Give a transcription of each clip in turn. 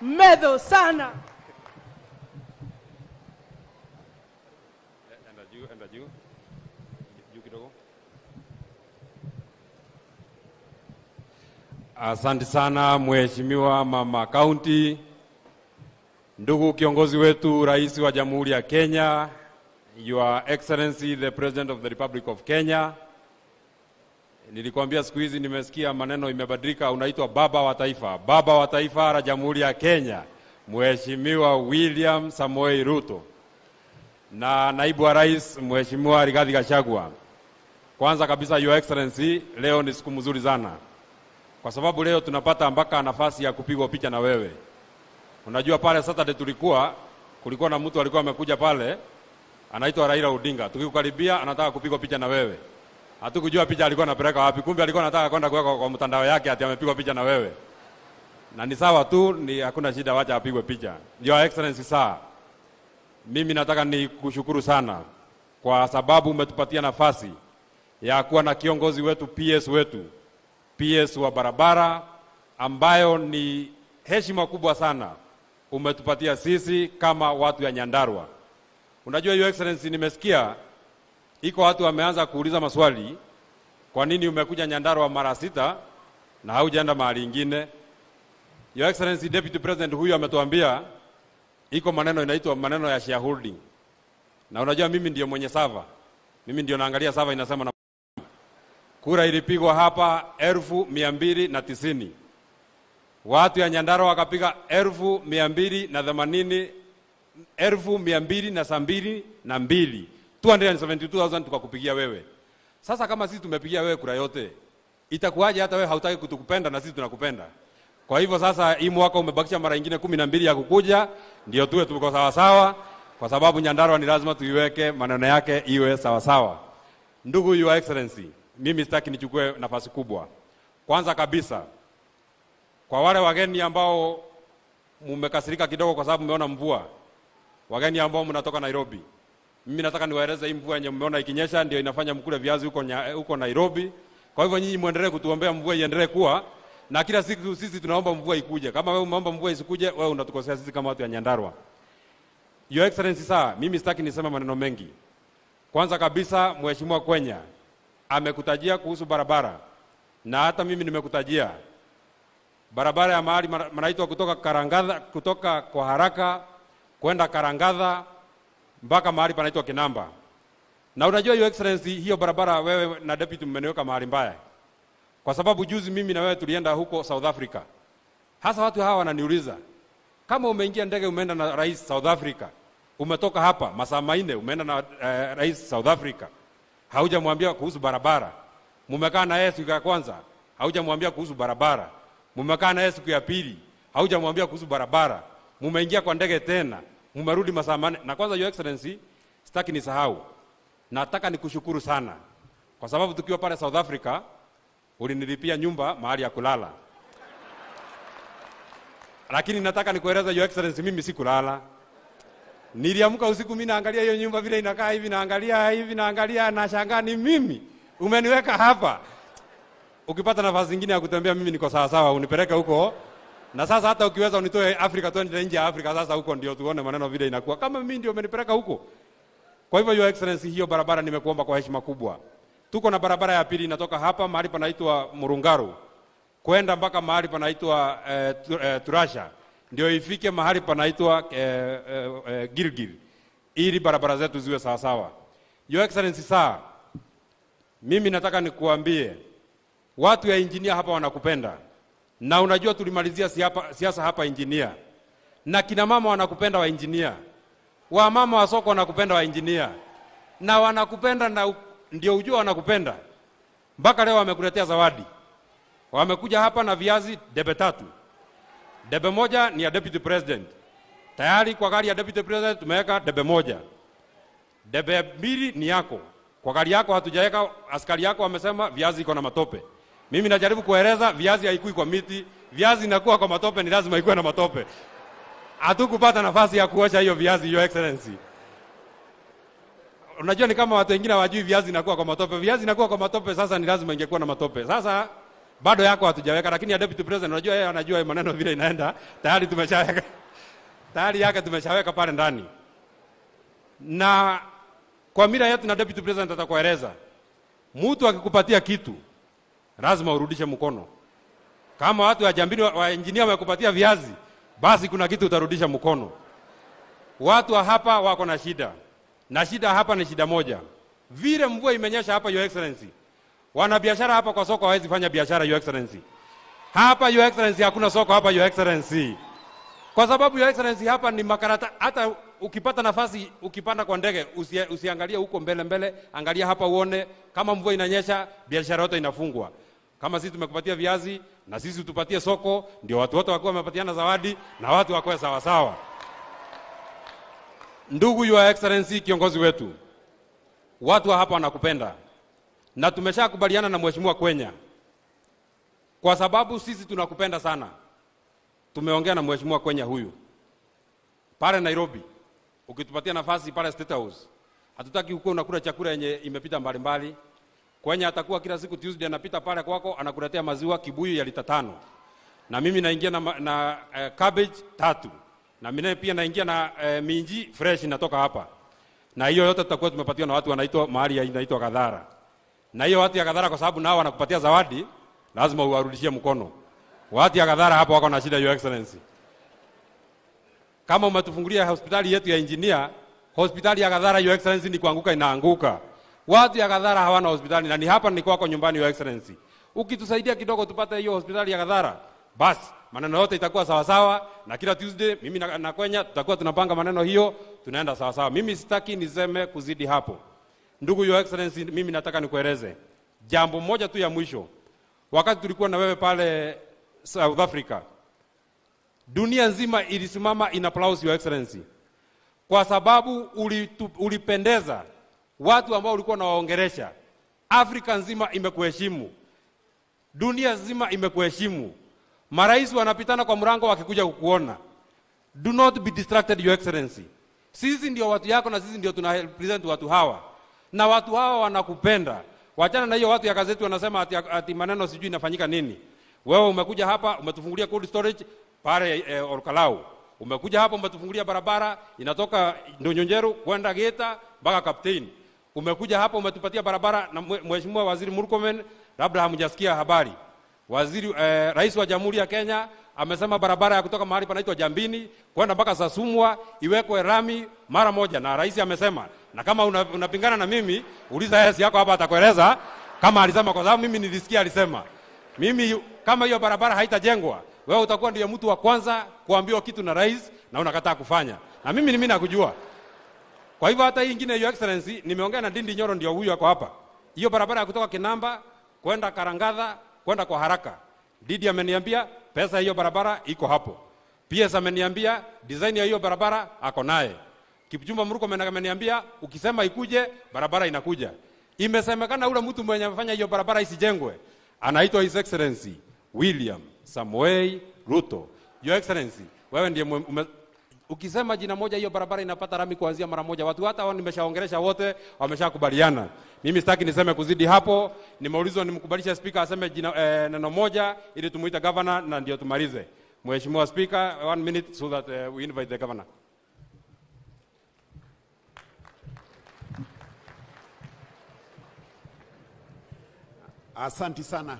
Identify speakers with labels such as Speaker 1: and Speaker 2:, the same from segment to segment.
Speaker 1: medo sana.
Speaker 2: Asante sana Mheshimiwa Mama Kaunti, ndugu kiongozi wetu Rais wa Jamhuri ya Kenya, Your Excellency the President of the Republic of Kenya Nilikwambia siku hizi nimesikia maneno imebadilika, unaitwa baba wa taifa, baba wa taifa la Jamhuri ya Kenya, Mheshimiwa William Samoei Ruto na naibu wa rais Mheshimiwa Rigathi Gachagua. Kwanza kabisa, Your Excellency, leo ni siku mzuri sana kwa sababu leo tunapata mpaka nafasi ya kupigwa picha na wewe. Unajua pale Saturday tulikuwa kulikuwa na mtu alikuwa amekuja pale anaitwa Raila Odinga, tukikukaribia anataka kupigwa picha na wewe hatukujua picha alikuwa anapeleka wapi, kumbe alikuwa anataka kwenda kuweka kwa mtandao yake ati amepigwa picha na wewe. Na ni sawa tu, ni hakuna shida, wacha apigwe picha. Your Excellency sir, mimi nataka ni kushukuru sana kwa sababu umetupatia nafasi ya kuwa na kiongozi wetu PS wetu PS wa barabara ambayo ni heshima kubwa sana umetupatia sisi kama watu ya Nyandarua. Unajua Your Excellency, nimesikia iko watu wameanza kuuliza maswali, kwa nini umekuja Nyandarua mara sita na haujaenda mahali ingine? Your Excellency Deputy President huyu ametuambia iko maneno inaitwa maneno ya shareholding, na unajua mimi ndio mwenye sava, mimi ndio naangalia sava inasema na kura ilipigwa hapa elfu mia mbili na tisini watu ya Nyandarua wakapiga elfu mia mbili na themanini elfu mia mbili na sabini na mbili 272,000 tukakupigia wewe. Sasa kama sisi tumepigia wewe kura yote, itakuwaje hata wewe hautaki kutukupenda na sisi tunakupenda? Kwa hivyo sasa hii mwaka umebakisha mara nyingine kumi na mbili ya kukuja, ndio tuwe tuko sawa sawa, kwa sababu Nyandarua ni lazima tuiweke maneno yake iwe sawa sawa. Ndugu Your Excellency, mimi sitaki nichukue nafasi kubwa. Kwanza kabisa kwa wale wageni ambao mumekasirika kidogo kwa sababu mmeona mvua, wageni ambao mnatoka Nairobi mimi nataka niwaeleze hii mvua yenye mmeona ikinyesha ndio inafanya mkule viazi huko, huko Nairobi. Kwa hivyo nyinyi muendelee kutuombea mvua iendelee kuwa na kila siku sisi tunaomba mvua ikuje. Kama wewe umeomba mvua isikuje, wewe unatukosea sisi kama watu wa Nyandarua. Your Excellency, sir, mimi sitaki niseme maneno mengi. Kwanza kabisa, Mheshimiwa Kwenya amekutajia kuhusu barabara na hata mimi nimekutajia barabara ya mahali manaitwa kutoka Karangadha, kutoka kwa haraka kwenda Karangadha mpaka mahali panaitwa Kinamba. Na unajua Your Excellency, hiyo barabara wewe na deputy mmeniweka mahali mbaya, kwa sababu juzi mimi na wewe tulienda huko South Africa. Hasa watu hawa wananiuliza kama umeingia ndege umeenda na rais South Africa, umetoka hapa masaa manne umeenda na uh, rais South Africa, haujamwambia kuhusu barabara. Mumekaa na yeye siku ya kwanza, haujamwambia kuhusu barabara. Mumekaa na yeye siku ya pili, haujamwambia kuhusu barabara. Mumeingia kwa ndege tena, umerudi masaa manne. Na kwanza your excellency, sitaki nisahau, nataka nikushukuru sana kwa sababu tukiwa pale South Africa ulinilipia nyumba mahali ya kulala, lakini nataka nikueleza your excellency, mimi sikulala. Niliamka usiku, mimi naangalia hiyo nyumba vile inakaa hivi, naangalia hivi, naangalia, nashangaa ni mimi umeniweka hapa. Ukipata nafasi nyingine ya kutembea, mimi niko sawa sawa, unipeleke huko na sasa hata ukiweza unitoe Afrika tu nje ya Afrika, sasa huko ndio tuone maneno vile inakuwa, kama mimi ndio umenipeleka huko. Kwa hivyo Your Excellency, hiyo barabara nimekuomba kwa heshima kubwa. Tuko na barabara ya pili inatoka hapa mahali panaitwa Murungaru kwenda mpaka mahali panaitwa eh, eh, Turasha ndio ifike mahali panaitwa eh, eh, eh Gilgil ili barabara zetu ziwe sawa sawa. Your Excellency, saa mimi nataka nikuambie watu ya injinia hapa wanakupenda na unajua tulimalizia siasa hapa injinia, na kina mama wanakupenda wa injinia, wa mama wa soko wanakupenda wa injinia, na wanakupenda na ndio ujua wanakupenda mpaka leo. Wamekuletea zawadi, wamekuja hapa na viazi debe tatu. Debe moja ni ya deputy president, tayari kwa gari ya deputy president tumeweka debe moja. Debe mbili ni yako, kwa gari yako hatujaweka. Askari yako wamesema viazi iko na matope. Mimi najaribu kueleza, viazi haikui kwa miti, viazi inakuwa kwa matope, ni lazima ikuwe na matope. Hatukupata nafasi ya kuosha hiyo viazi, your excellency. Unajua ni kama watu wengine hawajui viazi inakuwa kwa matope. Viazi inakuwa kwa matope, sasa ni lazima ingekuwa na matope. Sasa bado yako hatujaweka, lakini ya deputy president, unajua yeye anajua maneno vile inaenda, tayari tumeshaweka tayari yake tumeshaweka pale ndani, na kwa mira yetu na deputy president atakueleza mtu akikupatia kitu lazima urudishe mkono. Kama watu wa jambini wa injinia wamekupatia viazi, basi kuna kitu utarudisha mkono. Watu wa hapa wako na shida, na shida hapa ni shida moja. Vile mvua imenyesha hapa, your excellency, wanabiashara hapa kwa soko hawezi fanya biashara, your excellency. Hapa your excellency, hakuna soko hapa, your excellency, kwa sababu your excellency, hapa ni makarata. Hata ukipata nafasi, ukipanda kwa ndege, usia, usiangalia huko mbele mbele, angalia hapa uone kama mvua inanyesha, biashara yote inafungwa. Kama sisi tumekupatia viazi na sisi utupatie soko, ndio watu wote wakuwa wamepatiana zawadi na watu wakuwe sawasawa. Ndugu Your Excellency, kiongozi wetu, watu wa hapa wanakupenda na tumeshakubaliana na mheshimiwa Kwenya, kwa sababu sisi tunakupenda sana. Tumeongea na mheshimiwa Kwenya huyu pale Nairobi, ukitupatia nafasi pale State House, hatutaki ukuwe unakula chakula yenye imepita mbalimbali Kwenye atakuwa kila siku Tuesday anapita pale kwako anakuletea maziwa kibuyu ya lita tano. Na mimi naingia na, na eh, cabbage tatu. Na mimi pia naingia na eh, minji fresh inatoka hapa. Na hiyo yote tutakuwa tumepatiwa na watu wanaitwa mahali inaitwa Kadhara. Na hiyo watu ya Kadhara kwa sababu nao wanakupatia zawadi, lazima uwarudishie mkono. Watu ya Kadhara hapo wako na shida, your excellency. Kama umetufungulia hospitali yetu ya engineer, hospitali ya Kadhara, your excellency, ni kuanguka inaanguka watu ya Gadhara hawana hospitali na ni hapa ni kwako nyumbani, Your Excellency. Ukitusaidia kidogo tupate hiyo hospitali ya Gadhara, basi maneno yote itakuwa sawa sawa, na kila Tuesday mimi na, na Kwenya tutakuwa tunapanga maneno hiyo, tunaenda sawa sawa. Mimi sitaki niseme kuzidi hapo. Ndugu Your Excellency, mimi nataka nikueleze jambo moja tu ya mwisho. Wakati tulikuwa na wewe pale South Africa, dunia nzima ilisimama in applause Your Excellency kwa sababu ulitu, ulipendeza watu ambao ulikuwa unawaongeresha. Afrika nzima imekuheshimu, dunia nzima imekuheshimu. Marais wanapitana kwa mrango wakikuja kukuona. Do not be distracted, your excellency. Sisi ndio watu yako na sisi ndio tuna represent watu hawa, na watu hawa wanakupenda. Wachana na hiyo watu ya gazeti wanasema ati, ati maneno sijui inafanyika nini. Wewe umekuja hapa umetufungulia cold storage pale eh, Orkalau. Umekuja hapa umetufungulia barabara inatoka Ndonyonjeru kwenda Geita mpaka Kapteni. Umekuja hapa umetupatia barabara na Mheshimiwa Waziri Murkomen, labda hamjasikia habari. Waziri eh, Rais wa Jamhuri ya Kenya amesema barabara ya kutoka mahali panaitwa Jambini kwenda mpaka Sasumwa iwekwe rami mara moja, na rais amesema. Na kama unapingana una na mimi, uliza yes yako hapa, atakueleza kama alisema, kwa sababu mimi nilisikia alisema. Mimi kama hiyo barabara haitajengwa, wewe utakuwa ndiye mtu wa kwanza kuambiwa kitu na rais, na unakataa kufanya, na mimi ni mimi nakujua. Kwa hivyo hata hii ingine Your Excellency, nimeongea na Dindi Nyoro, ndio huyu ako hapa, hiyo barabara ya kutoka Kinamba kwenda Karangadha kwenda kwa haraka. Didi ameniambia pesa hiyo barabara iko hapo. PS ameniambia design ya hiyo barabara ako naye. Kipchumba Mruko ameniambia ukisema ikuje barabara inakuja. Imesemekana ule mtu mwenye amefanya hiyo barabara isijengwe anaitwa His Excellency William Samoei Ruto. Your Excellency, wewe ndiye Ukisema jina moja, hiyo barabara inapata rami kuanzia mara moja. Watu hata wao nimeshaongelesha wote wameshakubaliana. Mimi sitaki niseme kuzidi hapo. Nimeulizwa nimkubalisha spika aseme jina eh, neno moja ili tumuita governor na ndio tumalize. Mheshimiwa Spika, one minute
Speaker 1: so that uh, we invite the governor. Asanti sana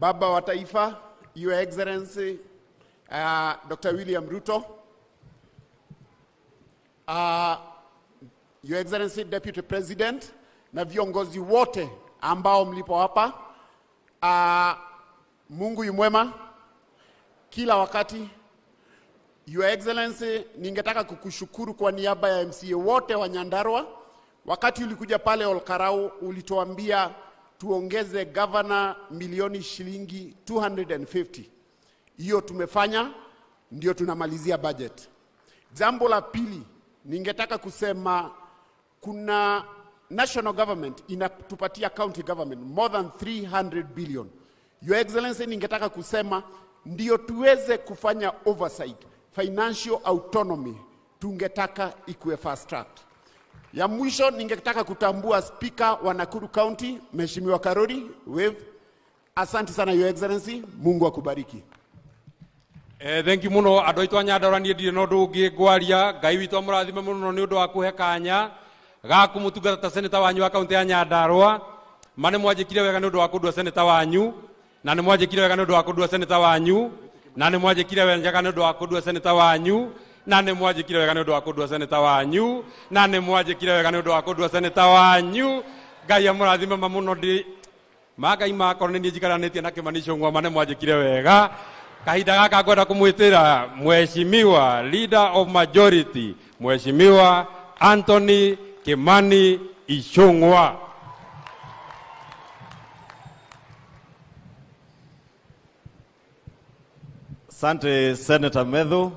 Speaker 1: Baba wa Taifa, Your Excellency uh, Dr. William Ruto uh, Your Excellency Deputy President na viongozi wote ambao mlipo hapa uh, Mungu yumwema kila wakati. Your Excellency, ningetaka kukushukuru kwa niaba ya MCA wote wa Nyandarua. Wakati ulikuja pale Olkarau, ulituambia tuongeze governor milioni shilingi 250. Hiyo tumefanya, ndio tunamalizia budget. Jambo la pili ningetaka kusema kuna national government inatupatia county government more than 300 billion. Your Excellency, ningetaka kusema ndio tuweze kufanya oversight, financial autonomy tungetaka ikuwe fast track. Ya mwisho ningetaka kutambua spika wa Nakuru County, Mheshimiwa Karori, wave. Asante sana Your Excellency, Mungu akubariki.
Speaker 2: Eh, thenki muno andå aitå anyandarwa niä ndirä na å ndå å ngä ngwaria ngai witå amå muno nä å ndå wa he kanya gakå må tungata ta seneta wanyu wa kauntä ya nyandarwa ma nä mwanjä kire wega nä å ndå wa kå ndua seneta wanyu na nä mwanjä kire wega nä å ndå wa kå ndua seneta wanyu na nä mwanjä kire wega nä å ndå wa kå ndua seneta wanyu na nä mwanjä kire wega nä å ndå wa kå ndua seneta wanyu na nä mwanjä kire wega nä å ndå wa kå ndua seneta wanyu ngai amå rathime ma må no ndä ma ngai makorwo nä niä njikaranä tie na kä ngwa ngwama nä mwanjä kire wega kahinda gaka ngwenda kumwitira mheshimiwa leader of majority mheshimiwa Anthony Kimani Ichung'wa. Asante Senator Medhu.